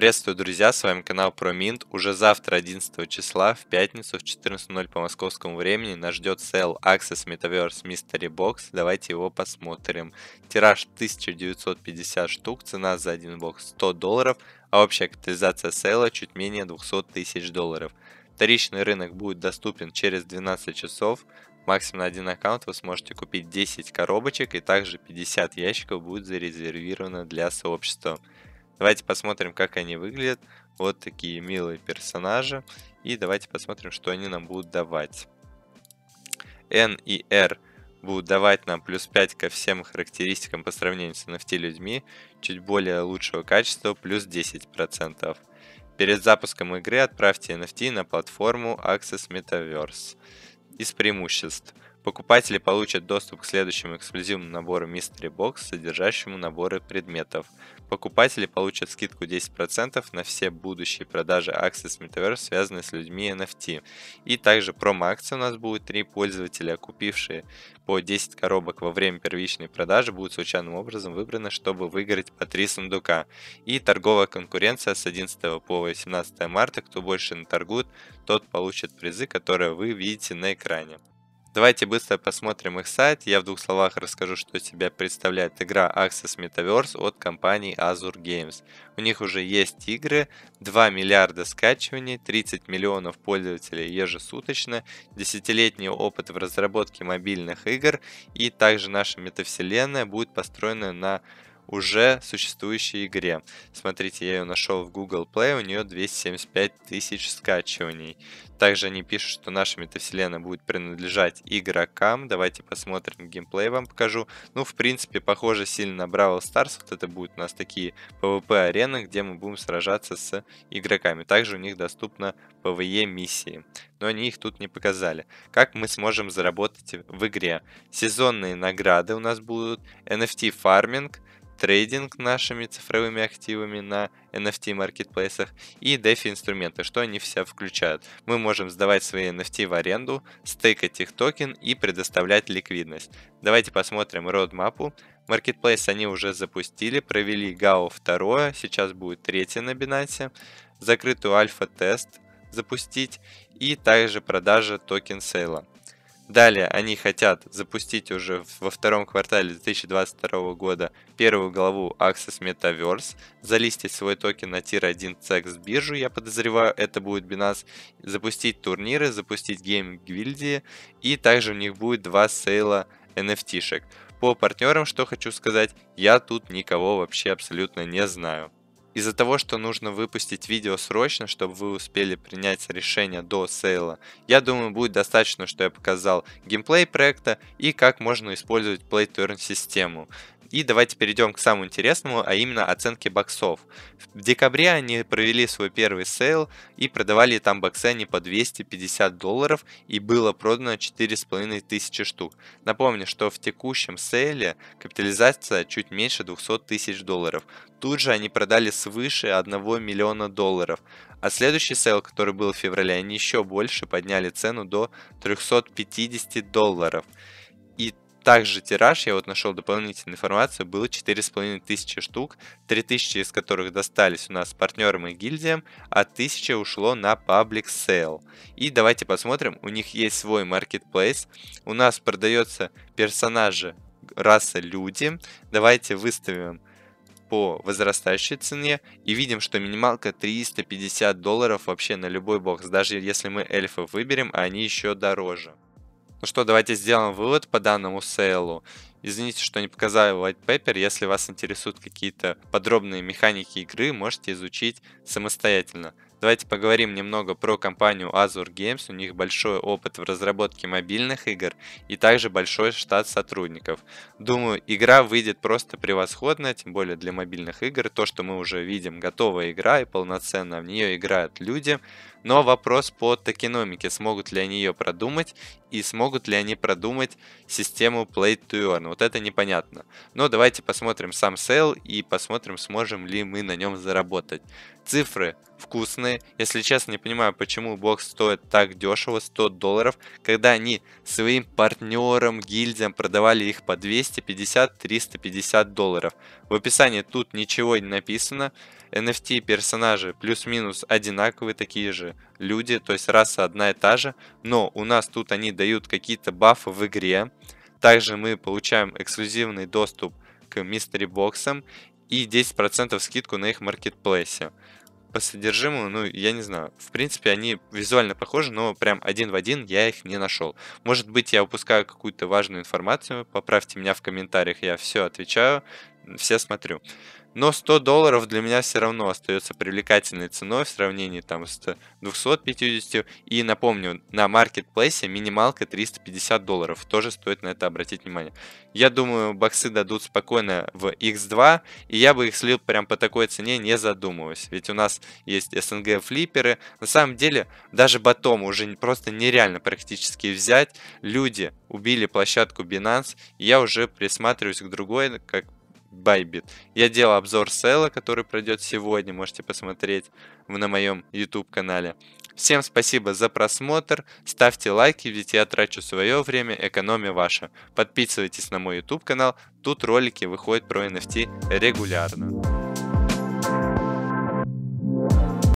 Приветствую, друзья, с вами канал ProMint. Уже завтра, 11 числа, в пятницу в 14.00 по московскому времени нас ждет Sell Access Metaverse Mystery Box. Давайте его посмотрим. Тираж 1950 штук, цена за один бокс 100 долларов, а общая капитализация сейла чуть менее 200 тысяч долларов. Вторичный рынок будет доступен через 12 часов. Максимум на один аккаунт вы сможете купить 10 коробочек и также 50 ящиков будет зарезервировано для сообщества. Давайте посмотрим, как они выглядят. Вот такие милые персонажи. И давайте посмотрим, что они нам будут давать. N и R будут давать нам плюс 5 ко всем характеристикам по сравнению с NFT людьми, чуть более лучшего качества, плюс 10%. Перед запуском игры отправьте NFT на платформу Access Metaverse. Из преимуществ – Покупатели получат доступ к следующему эксклюзивному набору Mystery Box, содержащему наборы предметов. Покупатели получат скидку 10% на все будущие продажи Access Metaverse, связанные с людьми NFT. И также промо-акция у нас будет. Три пользователя, купившие по 10 коробок во время первичной продажи, будут случайным образом выбраны, чтобы выиграть по 3 сундука. И торговая конкуренция с 11 по 18 марта. Кто больше наторгует, тот получит призы, которые вы видите на экране. Давайте быстро посмотрим их сайт. Я в двух словах расскажу, что себя представляет игра Access Metaverse от компании Azure Games. У них уже есть игры, 2 миллиарда скачиваний, 30 миллионов пользователей ежесуточно, десятилетний опыт в разработке мобильных игр и также наша метавселенная будет построена на уже существующей игре. Смотрите, я ее нашел в Google Play, у нее 275 тысяч скачиваний. Также они пишут, что наша метавселенная будет принадлежать игрокам. Давайте посмотрим геймплей, вам покажу. Ну, в принципе, похоже сильно на Бравл Старс. Вот это будут у нас такие PvP-арены, где мы будем сражаться с игроками. Также у них доступна PvE-миссии. Но они их тут не показали. Как мы сможем заработать в игре? Сезонные награды у нас будут, NFT-фарминг, трейдинг нашими цифровыми активами на NFT маркетплейсах и DeFi инструменты, что они все включают. Мы можем сдавать свои NFT в аренду, стейкать их токен и предоставлять ликвидность. Давайте посмотрим родмапу. Marketplace они уже запустили, провели GAO второе, сейчас будет третье на Binance, закрытую альфа-тест запустить и также продажа токен сейла. Далее они хотят запустить уже во втором квартале 2022 года первую главу Access Metaverse, залистить свой токен на тир 1 CEX биржу, я подозреваю, это будет Binance, запустить турниры, запустить гейм гильдии, и также у них будет два сейла NFT-шек. По партнерам, что хочу сказать, я тут никого вообще абсолютно не знаю из-за того, что нужно выпустить видео срочно, чтобы вы успели принять решение до сейла, я думаю будет достаточно, что я показал геймплей проекта и как можно использовать Play Turn систему. И давайте перейдем к самому интересному, а именно оценке боксов. В декабре они провели свой первый сейл и продавали там боксы они по 250 долларов и было продано 4,5 тысячи штук. Напомню, что в текущем сейле капитализация чуть меньше 200 тысяч долларов. Тут же они продали свыше 1 миллиона долларов. А следующий сейл, который был в феврале, они еще больше подняли цену до 350 долларов также тираж, я вот нашел дополнительную информацию, было 4,5 тысячи штук, 3 тысячи из которых достались у нас партнерам и гильдиям, а 1000 ушло на паблик сейл. И давайте посмотрим, у них есть свой маркетплейс, у нас продается персонажи раса люди, давайте выставим по возрастающей цене и видим, что минималка 350 долларов вообще на любой бокс, даже если мы эльфов выберем, они еще дороже. Ну что, давайте сделаем вывод по данному сейлу. Извините, что не показал white paper. Если вас интересуют какие-то подробные механики игры, можете изучить самостоятельно. Давайте поговорим немного про компанию Azure Games. У них большой опыт в разработке мобильных игр и также большой штат сотрудников. Думаю, игра выйдет просто превосходная, тем более для мобильных игр. То, что мы уже видим, готовая игра и полноценно в нее играют люди. Но вопрос по токеномике, смогут ли они ее продумать и смогут ли они продумать систему Play to Earn. Вот это непонятно. Но давайте посмотрим сам сейл и посмотрим, сможем ли мы на нем заработать. Цифры вкусные. Если честно, не понимаю, почему бокс стоит так дешево, 100 долларов, когда они своим партнерам, гильдиям продавали их по 250-350 долларов. В описании тут ничего не написано. NFT персонажи плюс-минус одинаковые такие же люди, то есть раса одна и та же, но у нас тут они дают какие-то бафы в игре. Также мы получаем эксклюзивный доступ к мистери боксам и 10% скидку на их маркетплейсе. По содержимому, ну, я не знаю. В принципе, они визуально похожи, но прям один в один я их не нашел. Может быть, я упускаю какую-то важную информацию, поправьте меня в комментариях, я все отвечаю все смотрю. Но 100 долларов для меня все равно остается привлекательной ценой в сравнении там с 250. И напомню, на маркетплейсе минималка 350 долларов. Тоже стоит на это обратить внимание. Я думаю, боксы дадут спокойно в X2, и я бы их слил прям по такой цене, не задумываясь. Ведь у нас есть СНГ флипперы. На самом деле, даже батом уже просто нереально практически взять. Люди убили площадку Binance, и я уже присматриваюсь к другой, как Байбит. Я делал обзор сейла, который пройдет сегодня, можете посмотреть на моем YouTube-канале. Всем спасибо за просмотр, ставьте лайки, ведь я трачу свое время, экономия ваша. Подписывайтесь на мой YouTube-канал, тут ролики выходят про NFT регулярно.